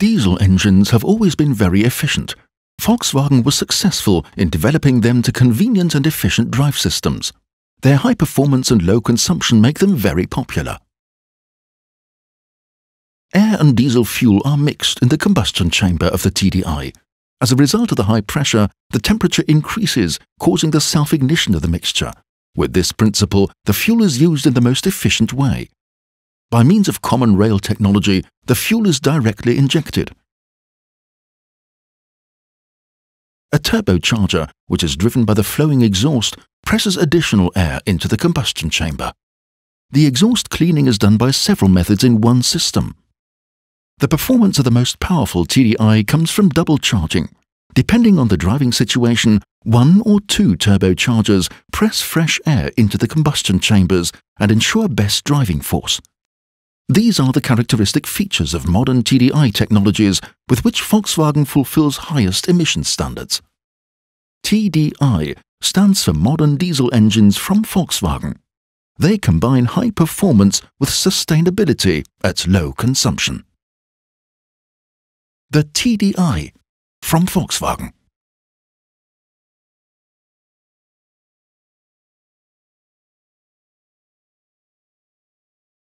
Diesel engines have always been very efficient. Volkswagen was successful in developing them to convenient and efficient drive systems. Their high performance and low consumption make them very popular. Air and diesel fuel are mixed in the combustion chamber of the TDI. As a result of the high pressure, the temperature increases, causing the self-ignition of the mixture. With this principle, the fuel is used in the most efficient way. By means of common rail technology, the fuel is directly injected. A turbocharger, which is driven by the flowing exhaust, presses additional air into the combustion chamber. The exhaust cleaning is done by several methods in one system. The performance of the most powerful TDI comes from double charging. Depending on the driving situation, one or two turbochargers press fresh air into the combustion chambers and ensure best driving force. These are the characteristic features of modern TDI technologies with which Volkswagen fulfills highest emission standards. TDI stands for Modern Diesel Engines from Volkswagen. They combine high performance with sustainability at low consumption. The TDI from Volkswagen.